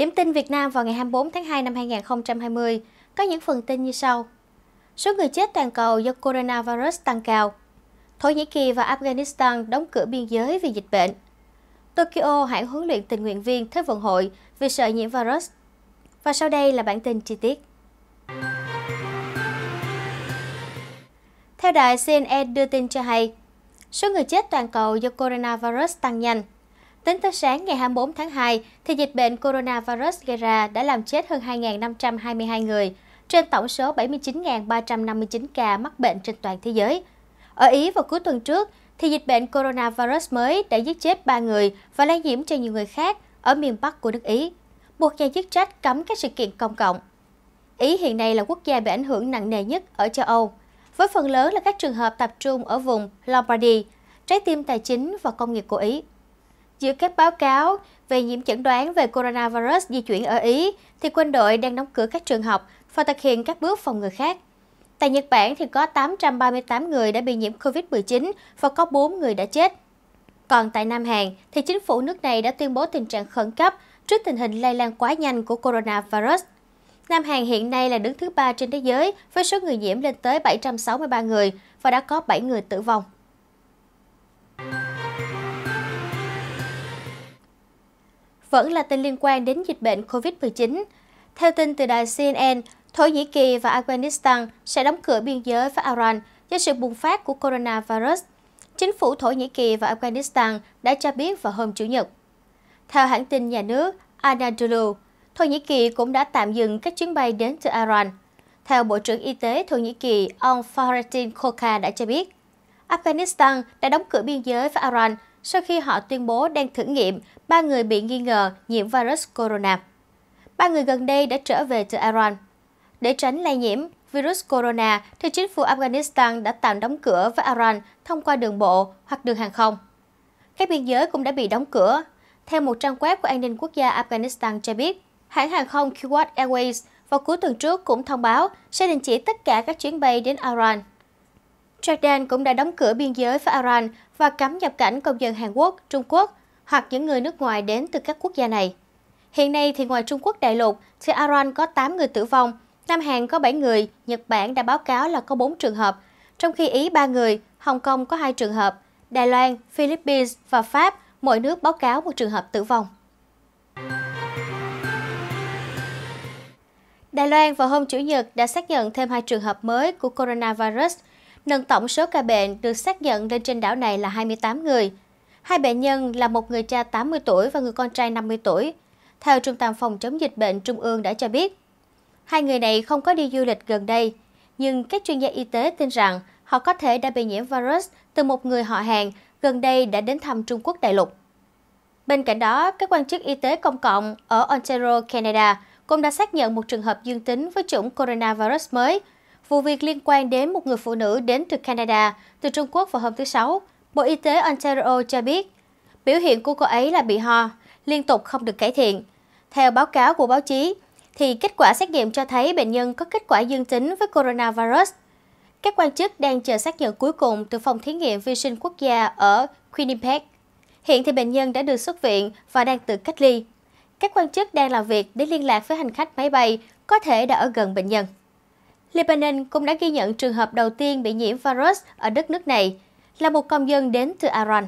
Điểm tin Việt Nam vào ngày 24 tháng 2 năm 2020 có những phần tin như sau. Số người chết toàn cầu do coronavirus tăng cao. Thổ Nhĩ Kỳ và Afghanistan đóng cửa biên giới vì dịch bệnh. Tokyo hãng huấn luyện tình nguyện viên Thế vận hội vì sợ nhiễm virus. Và sau đây là bản tin chi tiết. Theo đài CNN đưa tin cho hay, số người chết toàn cầu do coronavirus tăng nhanh. Tính tới sáng ngày 24 tháng 2, thì dịch bệnh coronavirus gây ra đã làm chết hơn 2.522 người, trên tổng số 79.359 ca mắc bệnh trên toàn thế giới. Ở Ý vào cuối tuần trước, thì dịch bệnh coronavirus mới đã giết chết 3 người và lây nhiễm cho nhiều người khác ở miền Bắc của nước Ý, buộc nhà chức trách cấm các sự kiện công cộng. Ý hiện nay là quốc gia bị ảnh hưởng nặng nề nhất ở châu Âu, với phần lớn là các trường hợp tập trung ở vùng Lombardy, trái tim tài chính và công nghiệp của Ý. Giữa các báo cáo về nhiễm chẩn đoán về coronavirus di chuyển ở Ý, thì quân đội đang đóng cửa các trường học và thực hiện các bước phòng ngừa khác. Tại Nhật Bản thì có 838 người đã bị nhiễm COVID-19 và có 4 người đã chết. Còn tại Nam Hàn thì chính phủ nước này đã tuyên bố tình trạng khẩn cấp trước tình hình lây lan quá nhanh của coronavirus. Nam Hàn hiện nay là đứng thứ ba trên thế giới với số người nhiễm lên tới 763 người và đã có 7 người tử vong. vẫn là tin liên quan đến dịch bệnh COVID-19. Theo tin từ đài CNN, Thổ Nhĩ Kỳ và Afghanistan sẽ đóng cửa biên giới với Iran do sự bùng phát của coronavirus. Chính phủ Thổ Nhĩ Kỳ và Afghanistan đã cho biết vào hôm Chủ nhật. Theo hãng tin nhà nước Anadolu, Thổ Nhĩ Kỳ cũng đã tạm dừng các chuyến bay đến từ Iran. Theo Bộ trưởng Y tế Thổ Nhĩ Kỳ, ông Fahrettin Koka đã cho biết, Afghanistan đã đóng cửa biên giới với Iran sau khi họ tuyên bố đang thử nghiệm ba người bị nghi ngờ nhiễm virus corona. Ba người gần đây đã trở về từ Iran. Để tránh lây nhiễm virus corona, thì chính phủ Afghanistan đã tạm đóng cửa với Iran thông qua đường bộ hoặc đường hàng không. Các biên giới cũng đã bị đóng cửa. Theo một trang web của an ninh quốc gia Afghanistan cho biết, hãng hàng không Kuwait Airways vào cuối tuần trước cũng thông báo sẽ đình chỉ tất cả các chuyến bay đến Iran. Jordan cũng đã đóng cửa biên giới với Iran và cấm nhập cảnh công dân Hàn Quốc, Trung Quốc hoặc những người nước ngoài đến từ các quốc gia này. Hiện nay thì ngoài Trung Quốc đại lục thì Iran có 8 người tử vong, Nam Hàn có 7 người, Nhật Bản đã báo cáo là có 4 trường hợp, trong khi Ý 3 người, Hồng Kông có 2 trường hợp, Đài Loan, Philippines và Pháp mỗi nước báo cáo một trường hợp tử vong. Đài Loan vào hôm Chủ nhật đã xác nhận thêm hai trường hợp mới của coronavirus – Nâng tổng số ca bệnh được xác nhận lên trên đảo này là 28 người. Hai bệnh nhân là một người cha 80 tuổi và người con trai 50 tuổi. Theo Trung tâm Phòng chống dịch bệnh Trung ương đã cho biết, hai người này không có đi du lịch gần đây, nhưng các chuyên gia y tế tin rằng họ có thể đã bị nhiễm virus từ một người họ hàng gần đây đã đến thăm Trung Quốc đại lục. Bên cạnh đó, các quan chức y tế công cộng ở Ontario, Canada cũng đã xác nhận một trường hợp dương tính với chủng coronavirus mới – Vụ việc liên quan đến một người phụ nữ đến từ Canada, từ Trung Quốc vào hôm thứ Sáu. Bộ Y tế Ontario cho biết, biểu hiện của cô ấy là bị ho, liên tục không được cải thiện. Theo báo cáo của báo chí, thì kết quả xét nghiệm cho thấy bệnh nhân có kết quả dương tính với coronavirus. Các quan chức đang chờ xác nhận cuối cùng từ phòng thí nghiệm vi sinh quốc gia ở Winnipeg. Hiện thì bệnh nhân đã được xuất viện và đang tự cách ly. Các quan chức đang làm việc để liên lạc với hành khách máy bay có thể đã ở gần bệnh nhân. Lebanon cũng đã ghi nhận trường hợp đầu tiên bị nhiễm virus ở đất nước này, là một công dân đến từ Iran.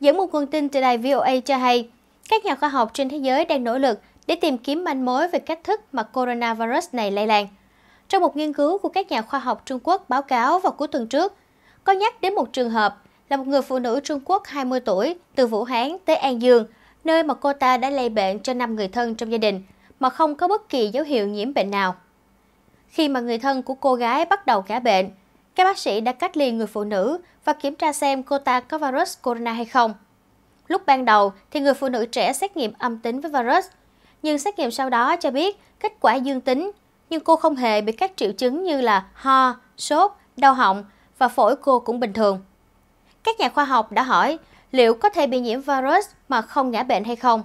Dẫn một nguồn tin từ đài VOA cho hay, các nhà khoa học trên thế giới đang nỗ lực để tìm kiếm manh mối về cách thức mà coronavirus này lây lan. Trong một nghiên cứu của các nhà khoa học Trung Quốc báo cáo vào cuối tuần trước, có nhắc đến một trường hợp là một người phụ nữ Trung Quốc 20 tuổi từ Vũ Hán tới An Dương, nơi mà cô ta đã lây bệnh cho 5 người thân trong gia đình – mà không có bất kỳ dấu hiệu nhiễm bệnh nào. Khi mà người thân của cô gái bắt đầu cả bệnh, các bác sĩ đã cách ly người phụ nữ và kiểm tra xem cô ta có virus corona hay không. Lúc ban đầu thì người phụ nữ trẻ xét nghiệm âm tính với virus, nhưng xét nghiệm sau đó cho biết kết quả dương tính, nhưng cô không hề bị các triệu chứng như là ho, sốt, đau họng và phổi cô cũng bình thường. Các nhà khoa học đã hỏi liệu có thể bị nhiễm virus mà không ngã bệnh hay không?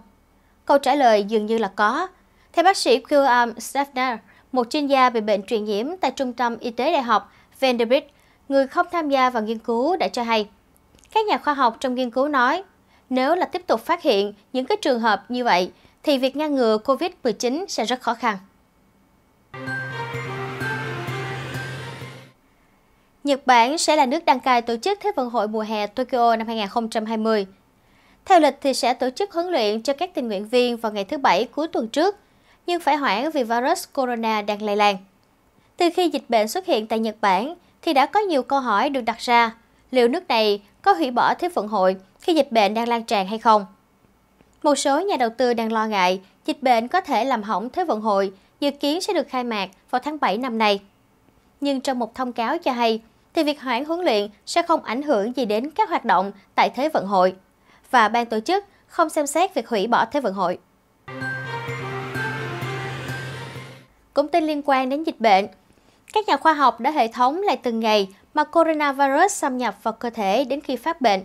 Câu trả lời dường như là có, theo bác sĩ Quillam Stefner, một chuyên gia về bệnh truyền nhiễm tại Trung tâm Y tế Đại học Vanderbilt, người không tham gia vào nghiên cứu đã cho hay. Các nhà khoa học trong nghiên cứu nói, nếu là tiếp tục phát hiện những cái trường hợp như vậy, thì việc ngăn ngừa COVID-19 sẽ rất khó khăn. Nhật Bản sẽ là nước đăng cai tổ chức Thế vận hội mùa hè Tokyo năm 2020. Theo lịch thì sẽ tổ chức huấn luyện cho các tình nguyện viên vào ngày thứ Bảy cuối tuần trước nhưng phải hoãn vì virus corona đang lây lan. Từ khi dịch bệnh xuất hiện tại Nhật Bản thì đã có nhiều câu hỏi được đặt ra, liệu nước này có hủy bỏ Thế vận hội khi dịch bệnh đang lan tràn hay không? Một số nhà đầu tư đang lo ngại dịch bệnh có thể làm hỏng Thế vận hội dự kiến sẽ được khai mạc vào tháng 7 năm nay. Nhưng trong một thông cáo cho hay, thì việc hoãn huấn luyện sẽ không ảnh hưởng gì đến các hoạt động tại Thế vận hội và ban tổ chức không xem xét việc hủy bỏ Thế vận hội. cũng tin liên quan đến dịch bệnh. Các nhà khoa học đã hệ thống lại từng ngày mà coronavirus xâm nhập vào cơ thể đến khi phát bệnh.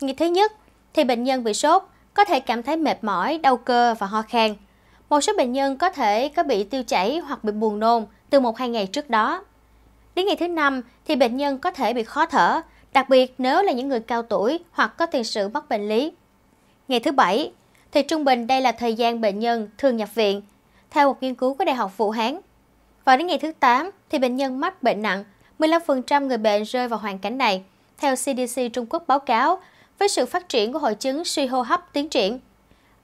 Ngày thứ nhất thì bệnh nhân bị sốt có thể cảm thấy mệt mỏi, đau cơ và ho khan. Một số bệnh nhân có thể có bị tiêu chảy hoặc bị buồn nôn từ một hai ngày trước đó. Đến ngày thứ năm thì bệnh nhân có thể bị khó thở, đặc biệt nếu là những người cao tuổi hoặc có tiền sử mắc bệnh lý. Ngày thứ bảy thì trung bình đây là thời gian bệnh nhân thường nhập viện theo một nghiên cứu của Đại học Vũ Hán. vào đến ngày thứ 8 thì bệnh nhân mắc bệnh nặng, 15% người bệnh rơi vào hoàn cảnh này, theo CDC Trung Quốc báo cáo, với sự phát triển của hội chứng suy hô hấp tiến triển.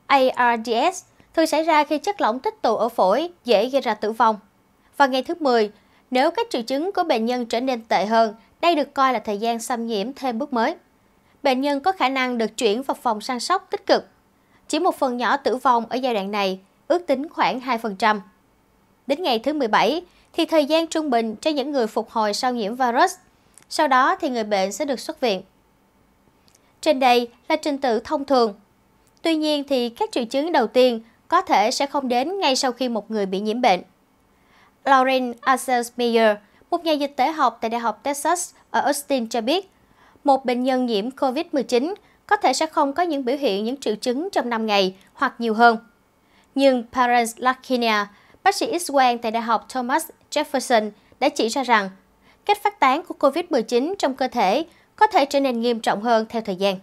ARDS thường xảy ra khi chất lỏng tích tụ ở phổi dễ gây ra tử vong. Vào ngày thứ 10, nếu các triệu chứng của bệnh nhân trở nên tệ hơn, đây được coi là thời gian xâm nhiễm thêm bước mới. Bệnh nhân có khả năng được chuyển vào phòng săn sóc tích cực. Chỉ một phần nhỏ tử vong ở giai đoạn này ước tính khoảng 2%. Đến ngày thứ 17 thì thời gian trung bình cho những người phục hồi sau nhiễm virus. Sau đó thì người bệnh sẽ được xuất viện. Trên đây là trình tự thông thường. Tuy nhiên thì các triệu chứng đầu tiên có thể sẽ không đến ngay sau khi một người bị nhiễm bệnh. Lauren Meyer, một nhà dịch tễ học tại Đại học Texas ở Austin cho biết, một bệnh nhân nhiễm COVID-19 có thể sẽ không có những biểu hiện những triệu chứng trong 5 ngày hoặc nhiều hơn. Nhưng Parents Lakinia, bác sĩ X tại Đại học Thomas Jefferson đã chỉ ra rằng cách phát tán của COVID-19 trong cơ thể có thể trở nên nghiêm trọng hơn theo thời gian.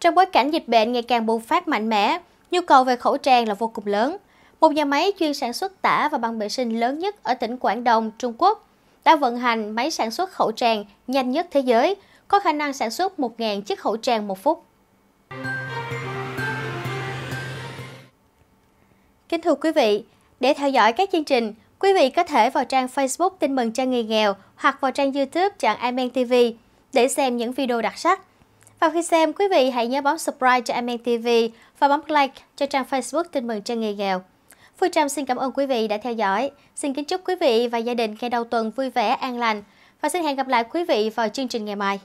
Trong bối cảnh dịch bệnh ngày càng bùng phát mạnh mẽ, nhu cầu về khẩu trang là vô cùng lớn. Một nhà máy chuyên sản xuất tả và băng vệ sinh lớn nhất ở tỉnh Quảng Đông, Trung Quốc, đã vận hành máy sản xuất khẩu trang nhanh nhất thế giới, có khả năng sản xuất 1.000 chiếc khẩu trang một phút. Kính thưa quý vị, để theo dõi các chương trình, quý vị có thể vào trang Facebook Tin mừng cho người nghèo hoặc vào trang YouTube Trạng Amen TV để xem những video đặc sắc. Và khi xem, quý vị hãy nhớ bấm subscribe cho Amen TV và bấm like cho trang Facebook Tin mừng cho người nghèo. Phương Trâm xin cảm ơn quý vị đã theo dõi. Xin kính chúc quý vị và gia đình ngày đầu tuần vui vẻ, an lành. Và xin hẹn gặp lại quý vị vào chương trình ngày mai.